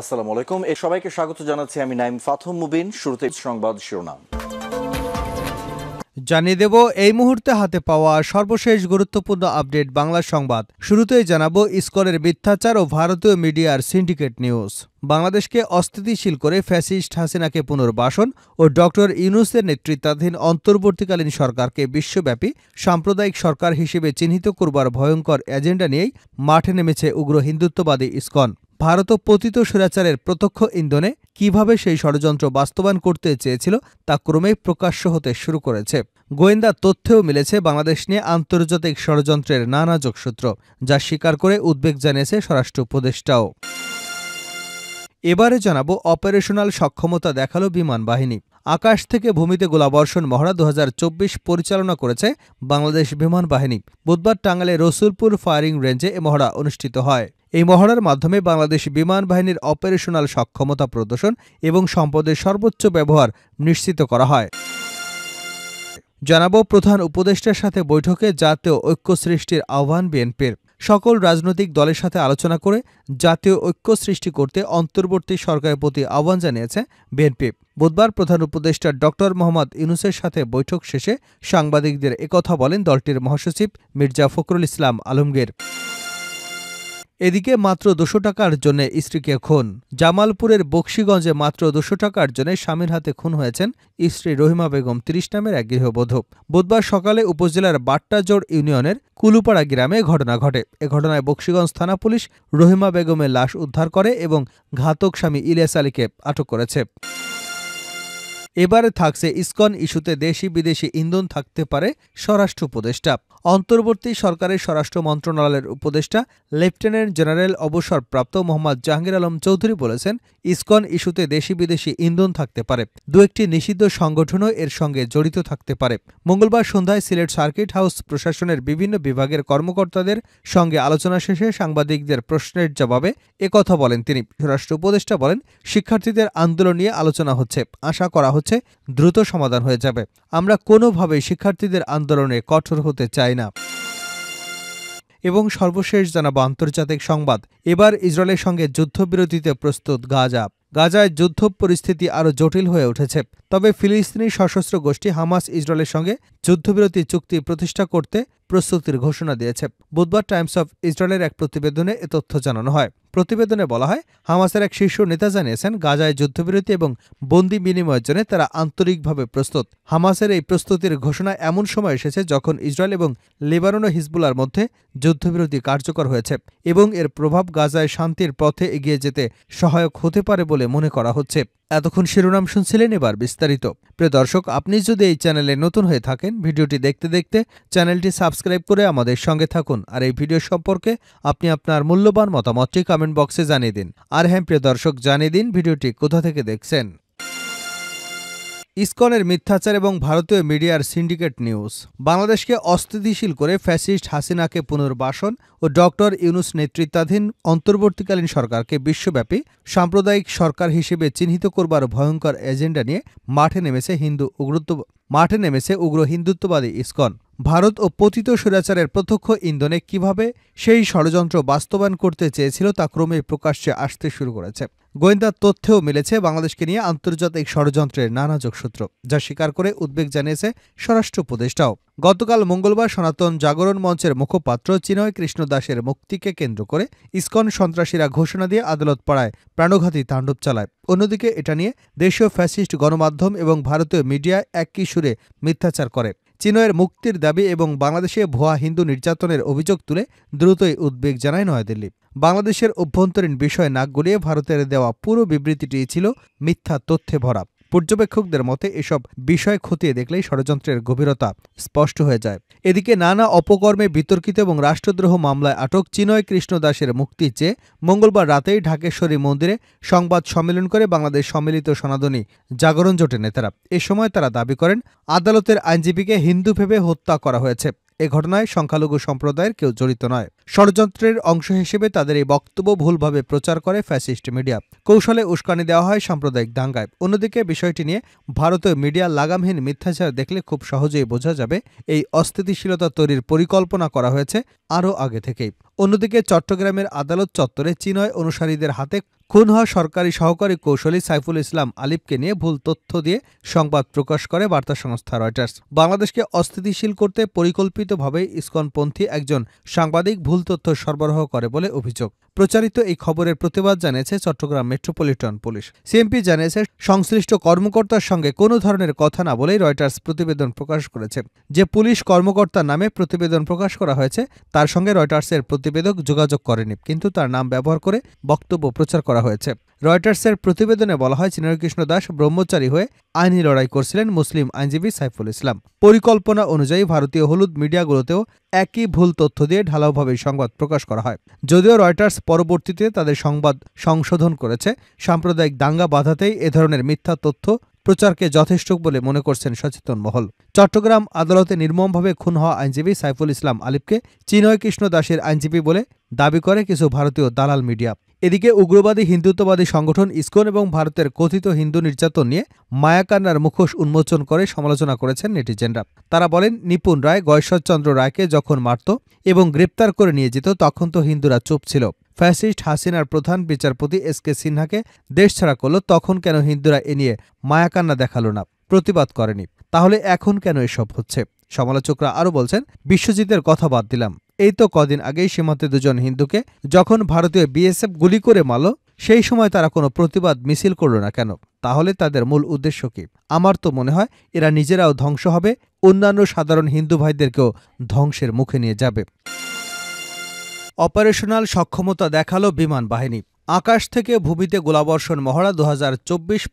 আসসালামু আলাইকুম এ সবাইকে স্বাগত জানাচ্ছি আমি নাইম ফাথম মুবিন শুরুতে সংবাদ শিরোনাম জানিয়ে দেব এই মুহূর্তে হাতে পাওয়া সর্বশেষ গুরুত্বপূর্ণ আপডেট বাংলা সংবাদ শুরুতেই জানাব স্কোরের মিথ্যাচার ও ভারতীয় মিডিয়ার সিন্ডিকেট নিউজ বাংলাদেশকে অস্থিতিশীল করে ফ্যাসিস্ট হাসিনাকে পুনর্বাসন ও ডক্টর ইউনুসের নেতৃত্বাধীন অন্তর্বর্তীকালীন সরকারকে বিশ্বব্যাপী সাম্প্রদায়িক সরকার হিসেবে চিহ্নিত করবার ভয়ঙ্কর এজেন্ডা নিয়েই মাঠে নেমেছে উগ্র হিন্দুত্ববাদী ইস্কন ভারত পতিত স্বৈরাচারের প্রত্যক্ষ ইন্ধনে কিভাবে সেই ষড়যন্ত্র বাস্তবায়ন করতে চেয়েছিল তা ক্রমেই প্রকাশ্য হতে শুরু করেছে গোয়েন্দা তথ্যেও মিলেছে বাংলাদেশ নিয়ে আন্তর্জাতিক ষড়যন্ত্রের নানা যোগসূত্র যা স্বীকার করে উদ্বেগ জানিয়েছে স্বরাষ্ট্র উপদেষ্টাও এবারে জানাবো অপারেশনাল সক্ষমতা দেখালো বিমান বাহিনী আকাশ থেকে ভূমিতে গোলাবর্ষণ মহড়া দু পরিচালনা করেছে বাংলাদেশ বিমান বাহিনী বুধবার টাঙ্গালে রসুলপুর ফায়ারিং রেঞ্জে এ মহড়া অনুষ্ঠিত হয় এই মহড়ার মাধ্যমে বাংলাদেশ বিমান বাহিনীর অপারেশনাল সক্ষমতা প্রদর্শন এবং সম্পদের সর্বোচ্চ ব্যবহার নিশ্চিত করা হয় জানাবো প্রধান উপদেষ্টার সাথে বৈঠকে জাতীয় ঐক্য সৃষ্টির আহ্বান বিএনপির সকল রাজনৈতিক দলের সাথে আলোচনা করে জাতীয় ঐক্য সৃষ্টি করতে অন্তর্বর্তী সরকারের প্রতি আহ্বান জানিয়েছে বিএনপি বুধবার প্রধান উপদেষ্টা ডক্টর মোহাম্মদ ইউনুসের সাথে বৈঠক শেষে সাংবাদিকদের একথা বলেন দলটির মহাসচিব মির্জা ফখরুল ইসলাম আলমগীর এদিকে মাত্র দুশো টাকার জন্য স্ত্রীকে খুন জামালপুরের বক্সিগঞ্জে মাত্র দুশো টাকার জন্য স্বামীর হাতে খুন হয়েছেন স্ত্রী রহিমা বেগম তিরিশ নামের এক গৃহবধূ বুধবার সকালে উপজেলার বাট্টাজোড় ইউনিয়নের কুলুপাড়া গ্রামে ঘটনা ঘটে এ ঘটনায় বক্সিগঞ্জ থানা পুলিশ রহিমা বেগমের লাশ উদ্ধার করে এবং ঘাতক স্বামী ইলিয়াস আলীকে আটক করেছে এবারে থাকছে ইস্কন ইস্যুতে দেশি বিদেশি ইন্ধন থাকতে পারে স্বরাষ্ট্র উপদেষ্টা অন্তর্বর্তী সরকারের স্বরাষ্ট্র মন্ত্রণালয়ের উপদেষ্টা লেফটেন্যান্ট জেনারেল অবসরপ্রাপ্ত মোহাম্মদ জাহাঙ্গীর আলম চৌধুরী বলেছেন ইসকন ইস্যুতে দেশি বিদেশি ইন্ধন থাকতে পারে দু একটি নিষিদ্ধ সংগঠনও এর সঙ্গে জড়িত থাকতে পারে মঙ্গলবার সন্ধ্যায় সিলেট সার্কিট হাউস প্রশাসনের বিভিন্ন বিভাগের কর্মকর্তাদের সঙ্গে আলোচনা শেষে সাংবাদিকদের প্রশ্নের জবাবে একথা বলেন তিনি স্বরাষ্ট্র উপদেষ্টা বলেন শিক্ষার্থীদের আন্দোলন নিয়ে আলোচনা হচ্ছে আশা করা হচ্ছে দ্রুত সমাধান হয়ে যাবে আমরা কোনোভাবেই শিক্ষার্থীদের আন্দোলনে কঠোর হতে চাই যায় না এবং সর্বশেষ জানাব আন্তর্জাতিক সংবাদ এবার ইসরায়েলের সঙ্গে যুদ্ধবিরতিতে প্রস্তুত গাজা গাজায় যুদ্ধ পরিস্থিতি আরও জটিল হয়ে উঠেছে তবে ফিলিস্তিনি সশস্ত্র গোষ্ঠী হামাস ইসরায়েলের সঙ্গে যুদ্ধবিরতি চুক্তি প্রতিষ্ঠা করতে প্রস্তুতির ঘোষণা দিয়েছে বুধবার টাইমস অফ ইসরায়েলের এক প্রতিবেদনে এ তথ্য জানানো হয় প্রতিবেদনে বলা হয় হামাসের এক শীর্ষ নেতা জানিয়েছেন গাজায় যুদ্ধবিরতি এবং বন্দি বিনিময়ের জন্য তারা আন্তরিকভাবে প্রস্তুত হামাসের এই প্রস্তুতির ঘোষণা এমন সময় এসেছে যখন ইসরায়েল এবং লেবানন ও হিজবুলার মধ্যে যুদ্ধবিরতি কার্যকর হয়েছে এবং এর প্রভাব গাজায় শান্তির পথে এগিয়ে যেতে সহায়ক হতে পারে বলে মনে করা হচ্ছে এতক্ষণ শিরোনাম শুনছিলেন এবার বিস্তারিত প্রিয় দর্শক আপনি যদি এই চ্যানেলে নতুন হয়ে থাকেন ভিডিওটি দেখতে দেখতে চ্যানেলটি সাবস্ক্রাইব করে আমাদের সঙ্গে থাকুন আর এই ভিডিও সম্পর্কে আপনি আপনার মূল্যবান মতামতটি কমেন্ট কমেন্ট বক্সে জানিয়ে দিন আর হ্যাঁ প্রিয় দর্শক জানিয়ে দিন ভিডিওটি কোথা থেকে দেখছেন ইস্কনের মিথ্যাচার এবং ভারতীয় মিডিয়ার সিন্ডিকেট নিউজ বাংলাদেশকে অস্থিতিশীল করে ফ্যাসিস্ট হাসিনাকে পুনর্বাসন ও ডক্টর ইউনুস নেতৃত্বাধীন অন্তর্বর্তীকালীন সরকারকে বিশ্বব্যাপী সাম্প্রদায়িক সরকার হিসেবে চিহ্নিত করবার ভয়ঙ্কর এজেন্ডা নিয়ে মাঠে নেমেছে হিন্দু উগ্রত্ব মাঠে নেমেছে উগ্র হিন্দুত্ববাদী ইস্কন ভারত ও পতিত স্বৈরাচারের প্রত্যক্ষ ইন্ধনে কিভাবে সেই ষড়যন্ত্র বাস্তবায়ন করতে চেয়েছিল তা ক্রমে প্রকাশ্যে আসতে শুরু করেছে গোয়েন্দা তথ্যেও মিলেছে বাংলাদেশকে নিয়ে আন্তর্জাতিক ষড়যন্ত্রের নানা যোগসূত্র যা স্বীকার করে উদ্বেগ জানিয়েছে স্বরাষ্ট্র উপদেষ্টাও গতকাল মঙ্গলবার সনাতন জাগরণ মঞ্চের মুখপাত্র চিনয় কৃষ্ণ দাসের মুক্তিকে কেন্দ্র করে ইস্কন সন্ত্রাসীরা ঘোষণা দিয়ে আদালত পাড়ায় প্রাণঘাতী তাণ্ডব চালায় অন্যদিকে এটা নিয়ে দেশীয় ফ্যাসিস্ট গণমাধ্যম এবং ভারতীয় মিডিয়া একই সুরে মিথ্যাচার করে চিনয়ের মুক্তির দাবি এবং বাংলাদেশে ভুয়া হিন্দু নির্যাতনের অভিযোগ তুলে দ্রুতই উদ্বেগ জানায় নয়াদিল্লি বাংলাদেশের অভ্যন্তরীণ বিষয় নাক গুলিয়ে ভারতের দেওয়া পুরো বিবৃতিটি ছিল মিথ্যা তথ্যে ভরা পর্যবেক্ষকদের মতে এসব বিষয় খতিয়ে দেখলেই ষড়যন্ত্রের গভীরতা স্পষ্ট হয়ে যায় এদিকে নানা অপকর্মে বিতর্কিত এবং রাষ্ট্রদ্রোহ মামলায় আটক চিনয় কৃষ্ণ দাসের মুক্তি চেয়ে মঙ্গলবার রাতেই ঢাকেশ্বরী মন্দিরে সংবাদ সম্মেলন করে বাংলাদেশ সম্মিলিত সনাতনী জাগরণ জোটের নেতারা এ সময় তারা দাবি করেন আদালতের আইনজীবীকে হিন্দু ভেবে হত্যা করা হয়েছে এ ঘটনায় সংখ্যালঘু সম্প্রদায়ের কেউ জড়িত নয় ষড়যন্ত্রের অংশ হিসেবে তাদের এই বক্তব্য ভুলভাবে প্রচার করে ফ্যাসিস্ট মিডিয়া কৌশলে উস্কানি দেওয়া হয় সাম্প্রদায়িক দাঙ্গায় অন্যদিকে বিষয়টি নিয়ে ভারতীয় মিডিয়া লাগামহীন মিথ্যাচার দেখলে খুব সহজেই বোঝা যাবে এই অস্থিতিশীলতা তৈরির পরিকল্পনা করা হয়েছে আরও আগে থেকেই অন্যদিকে চট্টগ্রামের আদালত চত্বরে চিনয় অনুসারীদের হাতে খুন হওয়া সরকারি সহকারী কৌশলী সাইফুল ইসলাম আলিফকে নিয়ে ভুল তথ্য দিয়ে সংবাদ প্রকাশ করে বার্তা সংস্থা রয়টার্স বাংলাদেশকে অস্থিতিশীল করতে পরিকল্পিতভাবে ইস্কনপন্থী একজন সাংবাদিক ভুল ভুল তথ্য সরবরাহ করে বলে অভিযোগ প্রচারিত এই খবরের প্রতিবাদ জানিয়েছে চট্টগ্রাম মেট্রোপলিটন পুলিশ সিএমপি জানিয়েছে সংশ্লিষ্ট কর্মকর্তার সঙ্গে কোনো ধরনের কথা না বলেই রয়টার্স প্রতিবেদন প্রকাশ করেছে যে পুলিশ কর্মকর্তার নামে প্রতিবেদন প্রকাশ করা হয়েছে তার সঙ্গে রয়টার্সের প্রতিবেদক যোগাযোগ করেনি কিন্তু তার নাম ব্যবহার করে বক্তব্য প্রচার করা হয়েছে রয়টার্সের প্রতিবেদনে বলা হয় চিনারকৃষ্ণ দাস ব্রহ্মচারী হয়ে আইনি লড়াই করছিলেন মুসলিম আইনজীবী সাইফুল ইসলাম পরিকল্পনা অনুযায়ী ভারতীয় হলুদ মিডিয়াগুলোতেও একই ভুল তথ্য দিয়ে ঢালাওভাবে সংবাদ প্রকাশ করা হয় যদিও রয়টার্স পরবর্তীতে তাদের সংবাদ সংশোধন করেছে সাম্প্রদায়িক দাঙ্গা বাধাতেই এ ধরনের মিথ্যা তথ্য প্রচারকে যথেষ্ট বলে মনে করছেন সচেতন মহল চট্টগ্রাম আদালতে নির্মমভাবে খুন হওয়া আইনজীবী সাইফুল ইসলাম আলিফকে চিনয় কৃষ্ণ দাসের আইনজীবী বলে দাবি করে কিছু ভারতীয় দালাল মিডিয়া এদিকে উগ্রবাদী হিন্দুত্ববাদী সংগঠন ইসকন এবং ভারতের কথিত হিন্দু নির্যাতন নিয়ে মায়াকান্নার মুখোশ উন্মোচন করে সমালোচনা করেছেন নেটিজেনরা তারা বলেন নিপুণ রায় গয়েশ্বরচন্দ্র রায়কে যখন মারত এবং গ্রেপ্তার করে নিয়ে যেত তখন তো হিন্দুরা চুপ ছিল ফ্যাসিস্ট হাসিনার প্রধান বিচারপতি এস কে সিনহাকে দেশ ছাড়া করল তখন কেন হিন্দুরা এ নিয়ে মায়াকান্না দেখালো না প্রতিবাদ করেনি তাহলে এখন কেন এসব হচ্ছে সমালোচকরা আরও বলছেন বিশ্বজিতের কথা বাদ দিলাম এই তো কদিন আগেই সীমান্তে দুজন হিন্দুকে যখন ভারতীয় বিএসএফ গুলি করে মাল সেই সময় তারা কোনো প্রতিবাদ মিছিল করল না কেন তাহলে তাদের মূল উদ্দেশ্য কি আমার তো মনে হয় এরা নিজেরাও ধ্বংস হবে অন্যান্য সাধারণ হিন্দু ভাইদেরকেও ধ্বংসের মুখে নিয়ে যাবে অপারেশনাল সক্ষমতা দেখালো বিমান বাহিনী আকাশ থেকে ভূমিতে গোলাবর্ষণ মহড়া দু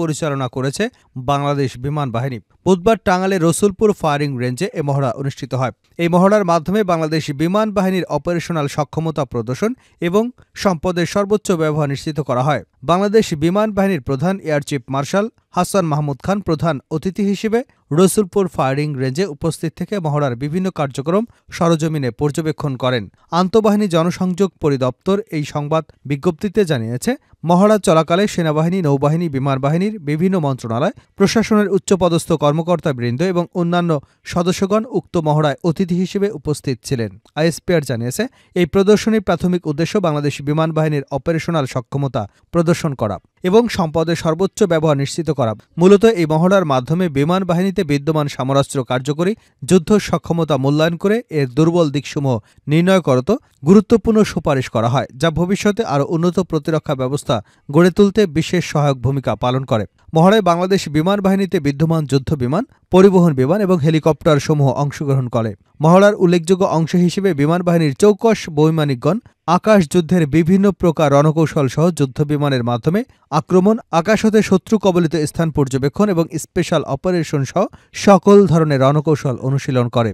পরিচালনা করেছে বাংলাদেশ বিমান বাহিনী বুধবার টাঙ্গালে রসুলপুর ফায়ারিং রেঞ্জে এ মহড়া অনুষ্ঠিত হয় এই মহড়ার মাধ্যমে বাংলাদেশ বিমান বাহিনীর অপারেশনাল সক্ষমতা প্রদর্শন এবং সম্পদের সর্বোচ্চ ব্যবহার নিশ্চিত করা হয় বাংলাদেশ বিমান বাহিনীর প্রধান air chief marshal Hasan Mahmud Khan প্রধান অতিথি হিসেবে রসুলপুর ফায়ারিং রেঞ্জে উপস্থিত থেকে মহড়ার বিভিন্ন কার্যক্রম সরজমিনে পর্যবেক্ষণ করেন আন্তঃবাহিনী জনসংযোগ পরিদপ্তর এই সংবাদ বিজ্ঞপ্তিতে জানিয়েছে মহড়া চলাকালে সেনাবাহিনী নৌবাহিনী বিমান বাহিনীর বিভিন্ন মন্ত্রণালয় প্রশাসনের উচ্চপদস্থ কর্মকর্তাবৃন্দ এবং অন্যান্য সদস্যগণ উক্ত মহড়ায় অতিথি হিসেবে উপস্থিত ছিলেন আইএসপিআর জানিয়েছে এই প্রদর্শনীর প্রাথমিক উদ্দেশ্য বাংলাদেশ বিমান বাহিনীর অপারেশনাল সক্ষমতা প্রদর্শন করা এবং সম্পদের সর্বোচ্চ ব্যবহার নিশ্চিত করা মূলত এই মহড়ার মাধ্যমে বিমান বাহিনীতে বিদ্যমান সামরাস্ত্র কার্যকরী যুদ্ধ সক্ষমতা মূল্যায়ন করে এর দুর্বল দিকসমূহ নির্ণয় করত গুরুত্বপূর্ণ সুপারিশ করা হয় যা ভবিষ্যতে আরও উন্নত প্রতিরক্ষা ব্যবস্থা ব্যবস্থা গড়ে তুলতে বিশেষ সহায়ক ভূমিকা পালন করে মহড়ায় বাংলাদেশ বিমান বাহিনীতে বিদ্যমান যুদ্ধ বিমান পরিবহন বিমান এবং হেলিকপ্টার সমূহ অংশগ্রহণ করে মহড়ার উল্লেখযোগ্য অংশ হিসেবে বিমান বাহিনীর চৌকশ বৈমানিকগণ আকাশ যুদ্ধের বিভিন্ন প্রকার রণকৌশল সহ যুদ্ধ বিমানের মাধ্যমে আক্রমণ আকাশ হতে শত্রু কবলিত স্থান পর্যবেক্ষণ এবং স্পেশাল অপারেশন সহ সকল ধরনের রণকৌশল অনুশীলন করে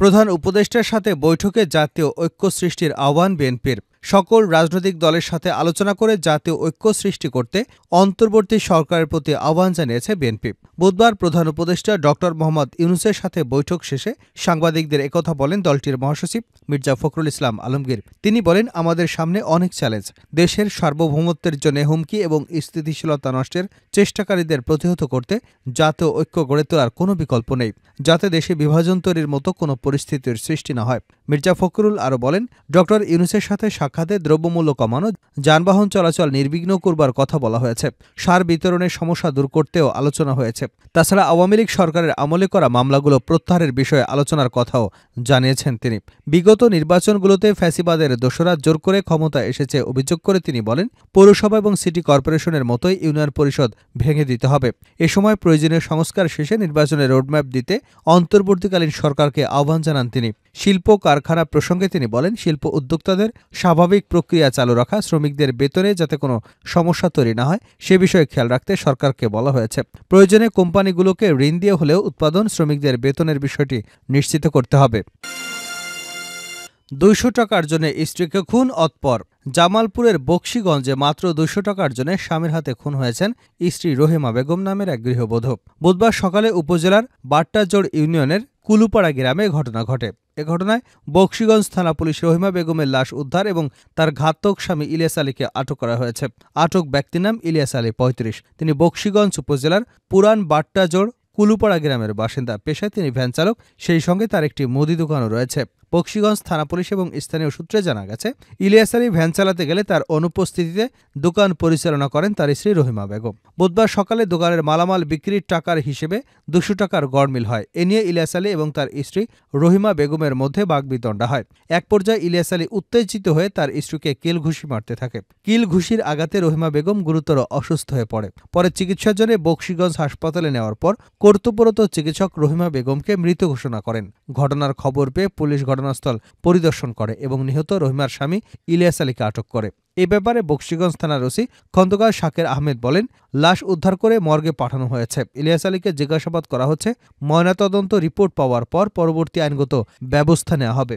প্রধান উপদেষ্টার সাথে বৈঠকে জাতীয় ঐক্য সৃষ্টির আহ্বান বিএনপির সকল রাজনৈতিক দলের সাথে আলোচনা করে জাতীয় ঐক্য সৃষ্টি করতে অন্তর্বর্তী সরকারের প্রতি আহ্বান জানিয়েছে বিএনপি বুধবার প্রধান উপদেষ্টা ড মোহাম্মদ ইউনুসের সাথে বৈঠক শেষে সাংবাদিকদের একথা বলেন দলটির মহাসচিব মির্জা ফখরুল ইসলাম আলমগীর তিনি বলেন আমাদের সামনে অনেক চ্যালেঞ্জ দেশের সার্বভৌমত্বের জন্য হুমকি এবং স্থিতিশীলতা নষ্টের চেষ্টাকারীদের প্রতিহত করতে জাতীয় ঐক্য গড়ে তোলার কোনো বিকল্প নেই যাতে দেশে বিভাজন তৈরির মতো কোনো পরিস্থিতির সৃষ্টি না হয় মির্জা ফখরুল আরও বলেন ড ইউনুসের সাথে খাতে দ্রব্যমূল্য কমানো যানবাহন চলাচল নির্বিঘ্ন করবার কথা বলা হয়েছে সার বিতরণের সমস্যা দূর করতেও আলোচনা হয়েছে তাছাড়া আওয়ামী লীগ সরকারের আমলে করা মামলাগুলো প্রত্যাহারের বিষয়ে আলোচনার কথাও জানিয়েছেন তিনি বিগত নির্বাচনগুলোতে ফ্যাসিবাদের দোসরা জোর করে ক্ষমতা এসেছে অভিযোগ করে তিনি বলেন পৌরসভা এবং সিটি কর্পোরেশনের মতোই ইউনিয়ন পরিষদ ভেঙে দিতে হবে এ সময় প্রয়োজনীয় সংস্কার শেষে নির্বাচনের রোডম্যাপ দিতে অন্তর্বর্তীকালীন সরকারকে আহ্বান জানান তিনি শিল্প কারখানা প্রসঙ্গে তিনি বলেন শিল্প উদ্যোক্তাদের স্বাভাবিক প্রক্রিয়া চালু রাখা শ্রমিকদের বেতনে যাতে কোনো সমস্যা তৈরি না হয় সে বিষয়ে খেয়াল রাখতে সরকারকে বলা হয়েছে প্রয়োজনে কোম্পানিগুলোকে ঋণ দিয়ে হলেও উৎপাদন শ্রমিকদের বেতনের বিষয়টি নিশ্চিত করতে হবে দুইশো টাকার জন্য স্ত্রীকে খুন অতপর জামালপুরের বক্সিগঞ্জে মাত্র দুশো টাকার জন্য স্বামীর হাতে খুন হয়েছেন স্ত্রী রহিমা বেগম নামের এক গৃহবধূ বুধবার সকালে উপজেলার বাট্টাজোড় ইউনিয়নের কুলুপাড়া গ্রামে ঘটনা ঘটে এ ঘটনায় বক্সিগঞ্জ থানা পুলিশ রহিমা বেগমের লাশ উদ্ধার এবং তার ঘাতক স্বামী ইলিয়াস আলীকে আটক করা হয়েছে আটক ব্যক্তির নাম ইলিয়াস আলী পঁয়ত্রিশ তিনি বক্সিগঞ্জ উপজেলার পুরান বাট্টাজোড় কুলুপাড়া গ্রামের বাসিন্দা পেশায় তিনি ভ্যান চালক সেই সঙ্গে তার একটি মুদি দোকানও রয়েছে বক্সিগঞ্জ থানা পুলিশ এবং স্থানীয় সূত্রে জানা গেছে ইলিয়াস আলী ভ্যান চালাতে গেলে তার অনুপস্থিতিতে দোকান পরিচালনা করেন তার স্ত্রী রহিমা বেগম বুধবার সকালে দোকানের মালামাল বিক্রির টাকার হিসেবে দুশো টাকার গড়মিল হয় এ নিয়ে ইলিয়াস আলী এবং তার স্ত্রী রহিমা বেগমের মধ্যে বাগবিতণ্ডা হয় এক পর্যায়ে ইলিয়াস আলী উত্তেজিত হয়ে তার স্ত্রীকে কিল ঘুষি মারতে থাকে কিল ঘুষির আঘাতে রহিমা বেগম গুরুতর অসুস্থ হয়ে পড়ে পরে চিকিৎসার জন্য বক্সিগঞ্জ হাসপাতালে নেওয়ার পর কর্তব্যরত চিকিৎসক রহিমা বেগমকে মৃত ঘোষণা করেন ঘটনার খবর পেয়ে পুলিশ ঘটনা ঘটনাস্থল পরিদর্শন করে এবং নিহত রহিমার স্বামী ইলিয়াস আলীকে আটক করে এ ব্যাপারে বক্সিগঞ্জ থানার ওসি খন্দকার শাকের আহমেদ বলেন লাশ উদ্ধার করে মর্গে পাঠানো হয়েছে ইলিয়াস আলীকে জিজ্ঞাসাবাদ করা হচ্ছে ময়নাতদন্ত রিপোর্ট পাওয়ার পর পরবর্তী আইনগত ব্যবস্থা নেওয়া হবে